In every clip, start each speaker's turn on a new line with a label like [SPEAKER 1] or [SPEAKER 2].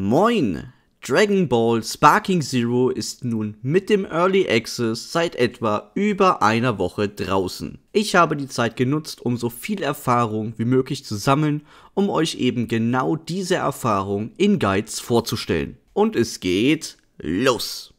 [SPEAKER 1] Moin! Dragon Ball Sparking Zero ist nun mit dem Early Access seit etwa über einer Woche draußen. Ich habe die Zeit genutzt, um so viel Erfahrung wie möglich zu sammeln, um euch eben genau diese Erfahrung in Guides vorzustellen. Und es geht los!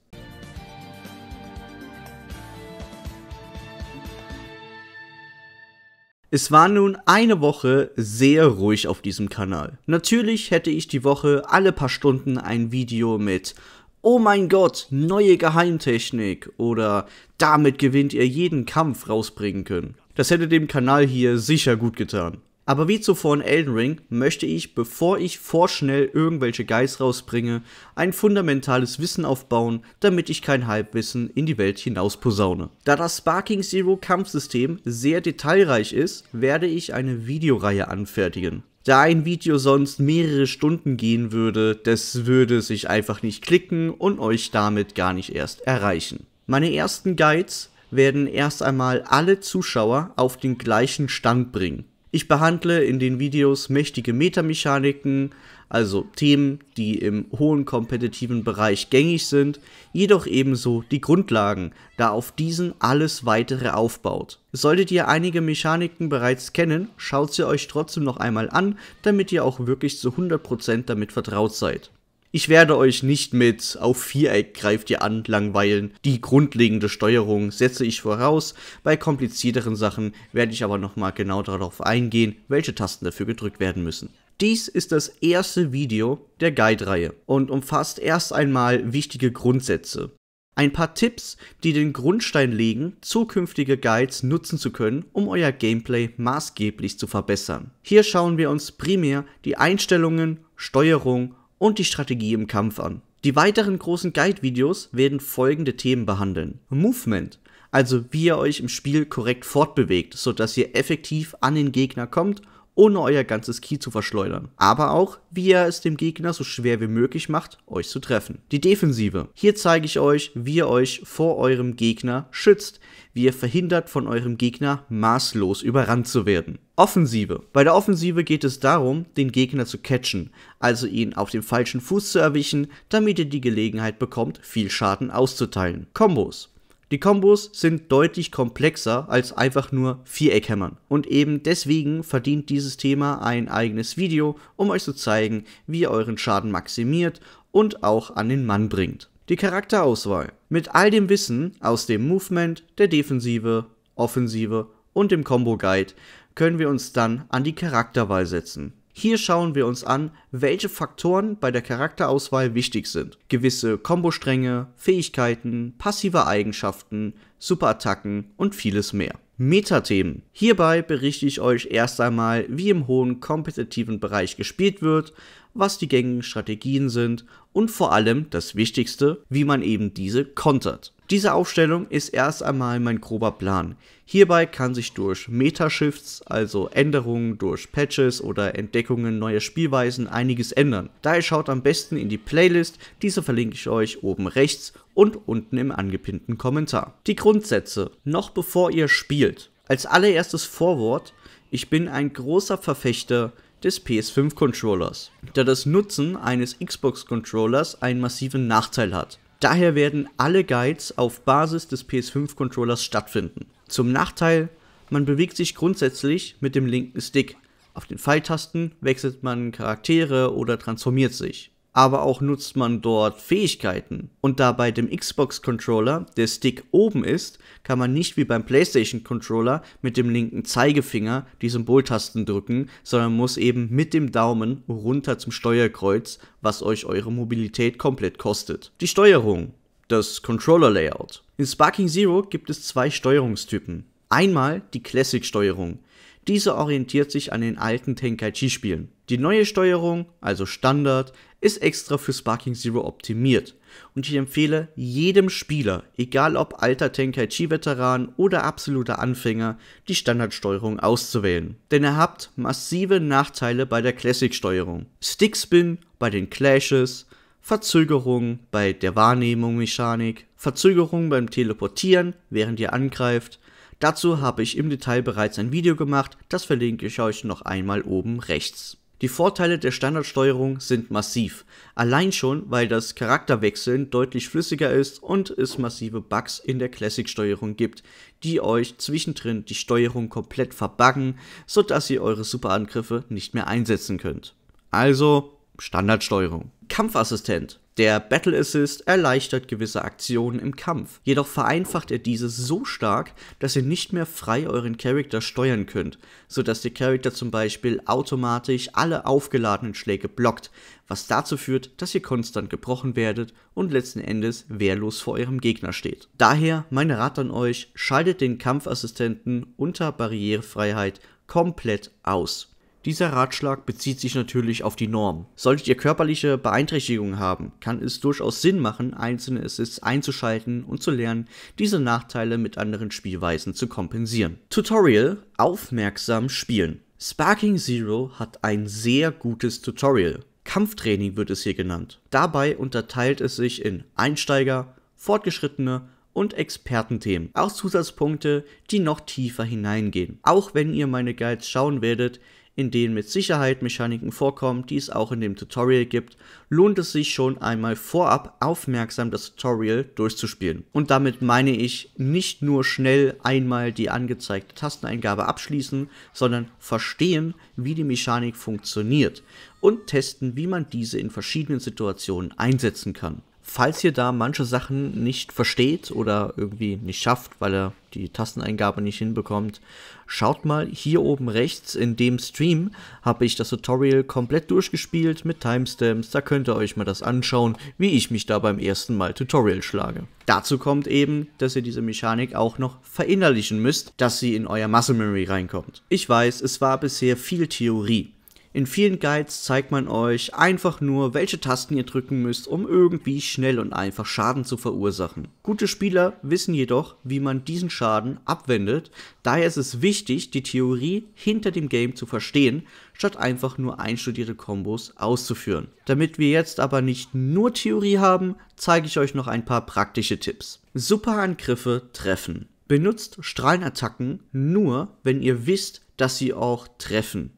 [SPEAKER 1] Es war nun eine Woche sehr ruhig auf diesem Kanal. Natürlich hätte ich die Woche alle paar Stunden ein Video mit Oh mein Gott, neue Geheimtechnik oder damit gewinnt ihr jeden Kampf rausbringen können. Das hätte dem Kanal hier sicher gut getan. Aber wie zuvor in Elden Ring möchte ich, bevor ich vorschnell irgendwelche Guys rausbringe, ein fundamentales Wissen aufbauen, damit ich kein Halbwissen in die Welt hinaus posaune. Da das Sparking Zero Kampfsystem sehr detailreich ist, werde ich eine Videoreihe anfertigen. Da ein Video sonst mehrere Stunden gehen würde, das würde sich einfach nicht klicken und euch damit gar nicht erst erreichen. Meine ersten Guides werden erst einmal alle Zuschauer auf den gleichen Stand bringen. Ich behandle in den Videos mächtige Metamechaniken, also Themen, die im hohen kompetitiven Bereich gängig sind, jedoch ebenso die Grundlagen, da auf diesen alles weitere aufbaut. Solltet ihr einige Mechaniken bereits kennen, schaut sie euch trotzdem noch einmal an, damit ihr auch wirklich zu 100% damit vertraut seid. Ich werde euch nicht mit auf Viereck greift ihr an langweilen. Die grundlegende Steuerung setze ich voraus. Bei komplizierteren Sachen werde ich aber nochmal genau darauf eingehen, welche Tasten dafür gedrückt werden müssen. Dies ist das erste Video der Guide-Reihe und umfasst erst einmal wichtige Grundsätze. Ein paar Tipps, die den Grundstein legen, zukünftige Guides nutzen zu können, um euer Gameplay maßgeblich zu verbessern. Hier schauen wir uns primär die Einstellungen, Steuerung und die Strategie im Kampf an. Die weiteren großen Guide-Videos werden folgende Themen behandeln. Movement, also wie ihr euch im Spiel korrekt fortbewegt, sodass ihr effektiv an den Gegner kommt ohne euer ganzes Ki zu verschleudern. Aber auch, wie ihr es dem Gegner so schwer wie möglich macht, euch zu treffen. Die Defensive. Hier zeige ich euch, wie ihr euch vor eurem Gegner schützt, wie ihr verhindert, von eurem Gegner maßlos überrannt zu werden. Offensive. Bei der Offensive geht es darum, den Gegner zu catchen, also ihn auf dem falschen Fuß zu erwischen, damit ihr die Gelegenheit bekommt, viel Schaden auszuteilen. Kombos. Die Kombos sind deutlich komplexer als einfach nur Viereckhämmern. Und eben deswegen verdient dieses Thema ein eigenes Video, um euch zu zeigen, wie ihr euren Schaden maximiert und auch an den Mann bringt. Die Charakterauswahl. Mit all dem Wissen aus dem Movement, der Defensive, Offensive und dem Combo Guide können wir uns dann an die Charakterwahl setzen. Hier schauen wir uns an, welche Faktoren bei der Charakterauswahl wichtig sind. Gewisse Kombostränge, Fähigkeiten, passive Eigenschaften, Superattacken und vieles mehr. Metathemen. Hierbei berichte ich euch erst einmal, wie im hohen kompetitiven Bereich gespielt wird, was die gängigen Strategien sind und vor allem das Wichtigste, wie man eben diese kontert. Diese Aufstellung ist erst einmal mein grober Plan. Hierbei kann sich durch Metashifts, also Änderungen durch Patches oder Entdeckungen neuer Spielweisen einiges ändern. Daher schaut am besten in die Playlist, diese verlinke ich euch oben rechts und unten im angepinnten Kommentar. Die Grundsätze, noch bevor ihr spielt. Als allererstes Vorwort, ich bin ein großer Verfechter des PS5-Controllers, da das Nutzen eines Xbox-Controllers einen massiven Nachteil hat. Daher werden alle Guides auf Basis des PS5-Controllers stattfinden. Zum Nachteil, man bewegt sich grundsätzlich mit dem linken Stick. Auf den Pfeiltasten wechselt man Charaktere oder transformiert sich aber auch nutzt man dort Fähigkeiten. Und da bei dem Xbox Controller der Stick oben ist, kann man nicht wie beim PlayStation Controller mit dem linken Zeigefinger die Symboltasten drücken, sondern muss eben mit dem Daumen runter zum Steuerkreuz, was euch eure Mobilität komplett kostet. Die Steuerung, das Controller Layout. In Sparking Zero gibt es zwei Steuerungstypen. Einmal die Classic-Steuerung. Diese orientiert sich an den alten Tenkaichi-Spielen. Die neue Steuerung, also Standard, ist extra für Sparking Zero optimiert und ich empfehle jedem Spieler, egal ob alter Tenkaichi-Veteran oder absoluter Anfänger, die Standardsteuerung auszuwählen. Denn ihr habt massive Nachteile bei der Classic-Steuerung. Stickspin bei den Clashes, Verzögerung bei der Wahrnehmung-Mechanik, Verzögerung beim Teleportieren, während ihr angreift, Dazu habe ich im Detail bereits ein Video gemacht, das verlinke ich euch noch einmal oben rechts. Die Vorteile der Standardsteuerung sind massiv, allein schon, weil das Charakterwechseln deutlich flüssiger ist und es massive Bugs in der Classic-Steuerung gibt, die euch zwischendrin die Steuerung komplett verbuggen, sodass ihr eure Superangriffe nicht mehr einsetzen könnt. Also Standardsteuerung. Kampfassistent. Der Battle Assist erleichtert gewisse Aktionen im Kampf, jedoch vereinfacht er diese so stark, dass ihr nicht mehr frei euren Charakter steuern könnt, sodass der Charakter zum Beispiel automatisch alle aufgeladenen Schläge blockt, was dazu führt, dass ihr konstant gebrochen werdet und letzten Endes wehrlos vor eurem Gegner steht. Daher mein Rat an euch, schaltet den Kampfassistenten unter Barrierefreiheit komplett aus. Dieser Ratschlag bezieht sich natürlich auf die Norm. Solltet ihr körperliche Beeinträchtigungen haben, kann es durchaus Sinn machen, einzelne Assists einzuschalten und zu lernen, diese Nachteile mit anderen Spielweisen zu kompensieren. Tutorial Aufmerksam spielen. Sparking Zero hat ein sehr gutes Tutorial. Kampftraining wird es hier genannt. Dabei unterteilt es sich in Einsteiger, Fortgeschrittene und Expertenthemen. Auch Zusatzpunkte, die noch tiefer hineingehen. Auch wenn ihr meine Guides schauen werdet, in denen mit Sicherheit Mechaniken vorkommen, die es auch in dem Tutorial gibt, lohnt es sich schon einmal vorab aufmerksam das Tutorial durchzuspielen. Und damit meine ich nicht nur schnell einmal die angezeigte Tasteneingabe abschließen, sondern verstehen, wie die Mechanik funktioniert und testen, wie man diese in verschiedenen Situationen einsetzen kann falls ihr da manche Sachen nicht versteht oder irgendwie nicht schafft, weil ihr die Tasteneingabe nicht hinbekommt, schaut mal hier oben rechts in dem Stream habe ich das Tutorial komplett durchgespielt mit Timestamps. Da könnt ihr euch mal das anschauen, wie ich mich da beim ersten Mal Tutorial schlage. Dazu kommt eben, dass ihr diese Mechanik auch noch verinnerlichen müsst, dass sie in euer Muscle Memory reinkommt. Ich weiß, es war bisher viel Theorie. In vielen Guides zeigt man euch einfach nur, welche Tasten ihr drücken müsst, um irgendwie schnell und einfach Schaden zu verursachen. Gute Spieler wissen jedoch, wie man diesen Schaden abwendet, daher ist es wichtig, die Theorie hinter dem Game zu verstehen, statt einfach nur einstudierte Kombos auszuführen. Damit wir jetzt aber nicht nur Theorie haben, zeige ich euch noch ein paar praktische Tipps. Superangriffe treffen. Benutzt Strahlenattacken nur, wenn ihr wisst, dass sie auch treffen.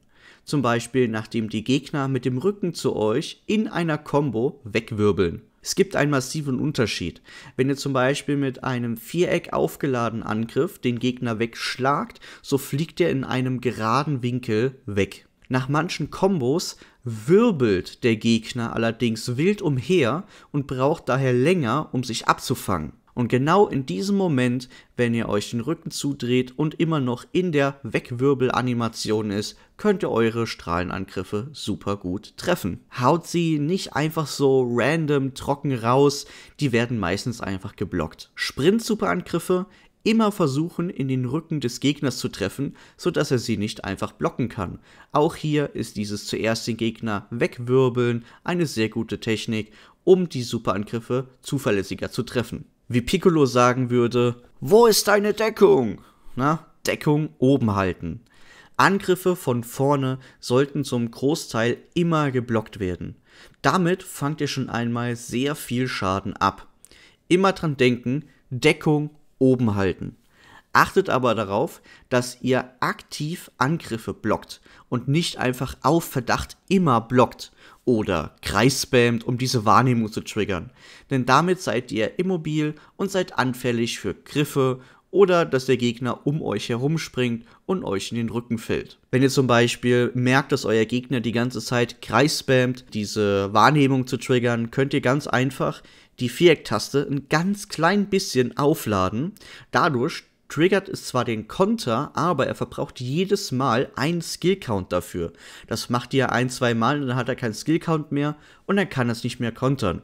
[SPEAKER 1] Zum Beispiel, nachdem die Gegner mit dem Rücken zu euch in einer Combo wegwirbeln. Es gibt einen massiven Unterschied. Wenn ihr zum Beispiel mit einem Viereck aufgeladenen Angriff den Gegner wegschlagt, so fliegt er in einem geraden Winkel weg. Nach manchen Kombos wirbelt der Gegner allerdings wild umher und braucht daher länger, um sich abzufangen. Und genau in diesem Moment, wenn ihr euch den Rücken zudreht und immer noch in der Wegwirbelanimation ist, könnt ihr eure Strahlenangriffe super gut treffen. Haut sie nicht einfach so random trocken raus, die werden meistens einfach geblockt. Sprint-Superangriffe immer versuchen, in den Rücken des Gegners zu treffen, sodass er sie nicht einfach blocken kann. Auch hier ist dieses zuerst den Gegner wegwirbeln eine sehr gute Technik, um die Superangriffe zuverlässiger zu treffen wie Piccolo sagen würde, wo ist deine Deckung? Na, Deckung oben halten. Angriffe von vorne sollten zum Großteil immer geblockt werden. Damit fangt ihr schon einmal sehr viel Schaden ab. Immer dran denken, Deckung oben halten. Achtet aber darauf, dass ihr aktiv Angriffe blockt und nicht einfach auf Verdacht immer blockt oder kreisspammt, um diese Wahrnehmung zu triggern. Denn damit seid ihr immobil und seid anfällig für Griffe oder dass der Gegner um euch herumspringt und euch in den Rücken fällt. Wenn ihr zum Beispiel merkt, dass euer Gegner die ganze Zeit kreisspammt, diese Wahrnehmung zu triggern, könnt ihr ganz einfach die Viereck-Taste ein ganz klein bisschen aufladen. Dadurch triggert es zwar den Konter, aber er verbraucht jedes Mal einen Skill-Count dafür. Das macht ihr ein, zwei Mal und dann hat er keinen Skill-Count mehr und dann kann er es nicht mehr kontern.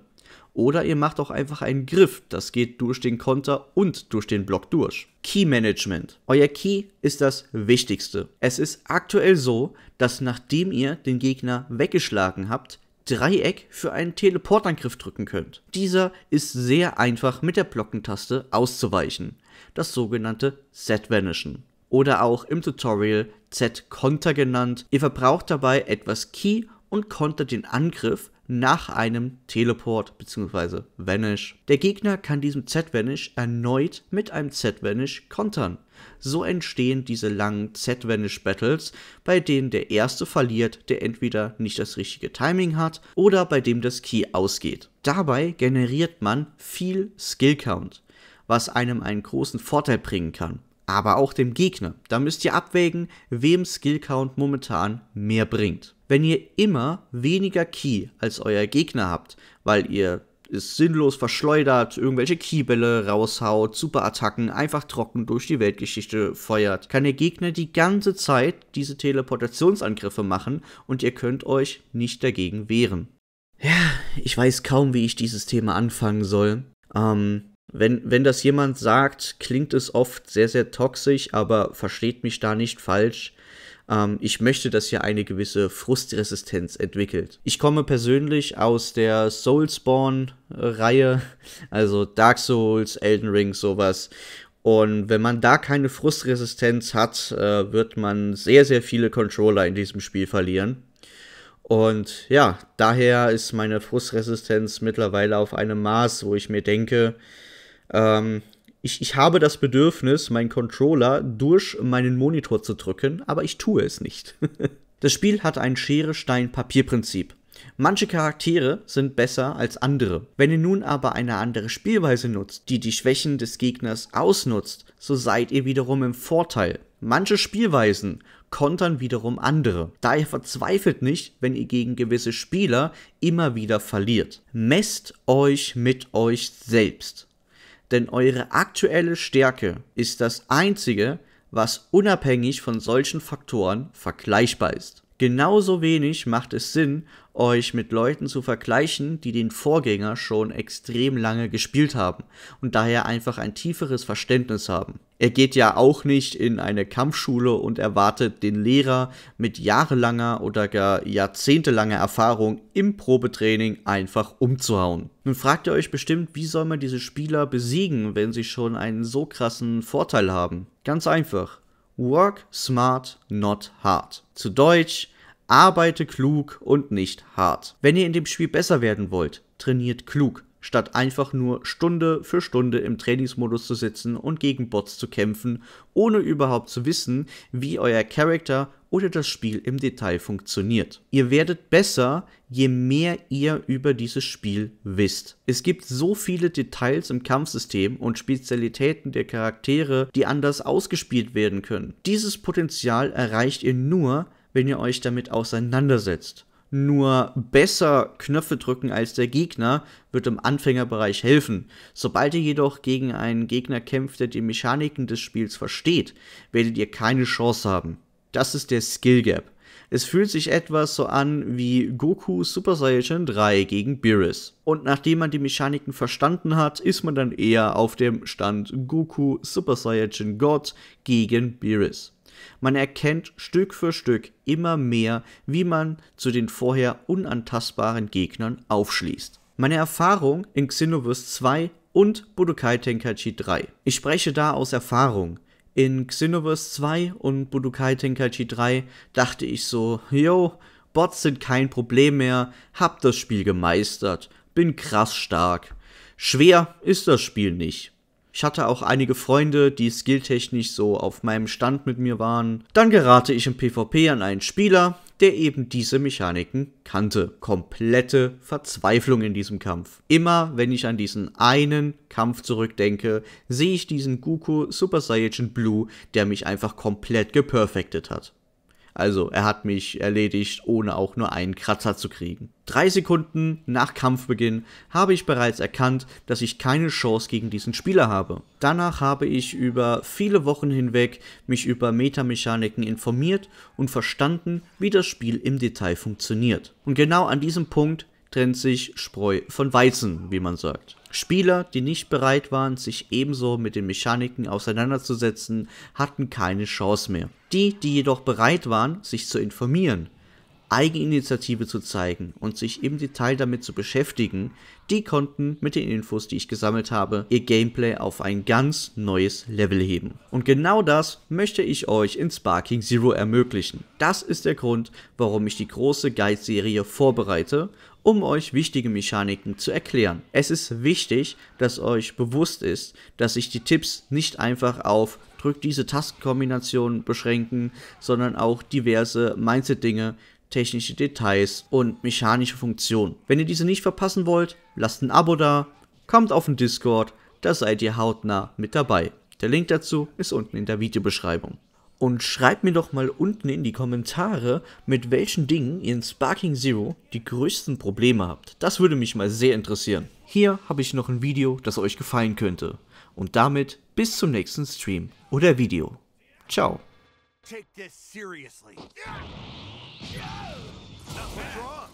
[SPEAKER 1] Oder ihr macht auch einfach einen Griff, das geht durch den Konter und durch den Block durch. Key Management. Euer Key ist das Wichtigste. Es ist aktuell so, dass nachdem ihr den Gegner weggeschlagen habt, Dreieck für einen Teleportangriff drücken könnt. Dieser ist sehr einfach mit der Blockentaste auszuweichen das sogenannte Z-Vanishen oder auch im Tutorial Z-Konter genannt. Ihr verbraucht dabei etwas Key und kontert den Angriff nach einem Teleport bzw. Vanish. Der Gegner kann diesem Z-Vanish erneut mit einem Z-Vanish kontern. So entstehen diese langen Z-Vanish-Battles, bei denen der erste verliert, der entweder nicht das richtige Timing hat oder bei dem das Key ausgeht. Dabei generiert man viel Skill Count was einem einen großen Vorteil bringen kann. Aber auch dem Gegner. Da müsst ihr abwägen, wem Skillcount momentan mehr bringt. Wenn ihr immer weniger Key als euer Gegner habt, weil ihr es sinnlos verschleudert, irgendwelche Keybälle raushaut, Superattacken einfach trocken durch die Weltgeschichte feuert, kann der Gegner die ganze Zeit diese Teleportationsangriffe machen und ihr könnt euch nicht dagegen wehren. Ja, ich weiß kaum, wie ich dieses Thema anfangen soll. Ähm, wenn, wenn das jemand sagt, klingt es oft sehr, sehr toxisch, aber versteht mich da nicht falsch. Ähm, ich möchte, dass hier eine gewisse Frustresistenz entwickelt. Ich komme persönlich aus der Soulspawn-Reihe, also Dark Souls, Elden Ring, sowas. Und wenn man da keine Frustresistenz hat, äh, wird man sehr, sehr viele Controller in diesem Spiel verlieren. Und ja, daher ist meine Frustresistenz mittlerweile auf einem Maß, wo ich mir denke, ähm, ich, ich habe das Bedürfnis, meinen Controller durch meinen Monitor zu drücken, aber ich tue es nicht. das Spiel hat ein Schere-Stein-Papier-Prinzip. Manche Charaktere sind besser als andere. Wenn ihr nun aber eine andere Spielweise nutzt, die die Schwächen des Gegners ausnutzt, so seid ihr wiederum im Vorteil. Manche Spielweisen kontern wiederum andere. Daher verzweifelt nicht, wenn ihr gegen gewisse Spieler immer wieder verliert. Messt euch mit euch selbst denn eure aktuelle Stärke ist das Einzige, was unabhängig von solchen Faktoren vergleichbar ist. Genauso wenig macht es Sinn, euch mit Leuten zu vergleichen, die den Vorgänger schon extrem lange gespielt haben und daher einfach ein tieferes Verständnis haben. Er geht ja auch nicht in eine Kampfschule und erwartet den Lehrer mit jahrelanger oder gar jahrzehntelanger Erfahrung im Probetraining einfach umzuhauen. Nun fragt ihr euch bestimmt, wie soll man diese Spieler besiegen, wenn sie schon einen so krassen Vorteil haben? Ganz einfach. Work smart, not hard. Zu Deutsch, arbeite klug und nicht hart. Wenn ihr in dem Spiel besser werden wollt, trainiert klug statt einfach nur Stunde für Stunde im Trainingsmodus zu sitzen und gegen Bots zu kämpfen, ohne überhaupt zu wissen, wie euer Charakter oder das Spiel im Detail funktioniert. Ihr werdet besser, je mehr ihr über dieses Spiel wisst. Es gibt so viele Details im Kampfsystem und Spezialitäten der Charaktere, die anders ausgespielt werden können. Dieses Potenzial erreicht ihr nur, wenn ihr euch damit auseinandersetzt nur besser Knöpfe drücken als der Gegner wird im Anfängerbereich helfen. Sobald ihr jedoch gegen einen Gegner kämpft, der die Mechaniken des Spiels versteht, werdet ihr keine Chance haben. Das ist der Skill Gap. Es fühlt sich etwas so an wie Goku Super Saiyan 3 gegen Beerus. Und nachdem man die Mechaniken verstanden hat, ist man dann eher auf dem Stand Goku Super Saiyan God gegen Beerus. Man erkennt Stück für Stück immer mehr, wie man zu den vorher unantastbaren Gegnern aufschließt. Meine Erfahrung in Xenoverse 2 und Budokai Tenkaichi 3. Ich spreche da aus Erfahrung. In Xenoverse 2 und Budokai Tenkaichi 3 dachte ich so, yo, Bots sind kein Problem mehr, hab das Spiel gemeistert, bin krass stark. Schwer ist das Spiel nicht. Ich hatte auch einige Freunde, die skilltechnisch so auf meinem Stand mit mir waren. Dann gerate ich im PvP an einen Spieler, der eben diese Mechaniken kannte. Komplette Verzweiflung in diesem Kampf. Immer wenn ich an diesen einen Kampf zurückdenke, sehe ich diesen Goku Super Saiyajin Blue, der mich einfach komplett geperfected hat. Also er hat mich erledigt, ohne auch nur einen Kratzer zu kriegen. Drei Sekunden nach Kampfbeginn habe ich bereits erkannt, dass ich keine Chance gegen diesen Spieler habe. Danach habe ich über viele Wochen hinweg mich über Metamechaniken informiert und verstanden, wie das Spiel im Detail funktioniert. Und genau an diesem Punkt trennt sich Spreu von Weizen, wie man sagt. Spieler, die nicht bereit waren, sich ebenso mit den Mechaniken auseinanderzusetzen, hatten keine Chance mehr. Die, die jedoch bereit waren, sich zu informieren Eigeninitiative zu zeigen und sich im Detail damit zu beschäftigen, die konnten mit den Infos, die ich gesammelt habe, ihr Gameplay auf ein ganz neues Level heben. Und genau das möchte ich euch in Sparking Zero ermöglichen. Das ist der Grund, warum ich die große Guide-Serie vorbereite, um euch wichtige Mechaniken zu erklären. Es ist wichtig, dass euch bewusst ist, dass sich die Tipps nicht einfach auf drückt diese Tastenkombinationen beschränken, sondern auch diverse Mindset-Dinge, technische Details und mechanische Funktionen. Wenn ihr diese nicht verpassen wollt, lasst ein Abo da, kommt auf den Discord, da seid ihr hautnah mit dabei. Der Link dazu ist unten in der Videobeschreibung. Und schreibt mir doch mal unten in die Kommentare, mit welchen Dingen ihr in Sparking Zero die größten Probleme habt. Das würde mich mal sehr interessieren. Hier habe ich noch ein Video, das euch gefallen könnte. Und damit bis zum nächsten Stream oder Video. Ciao. Take this What's wrong?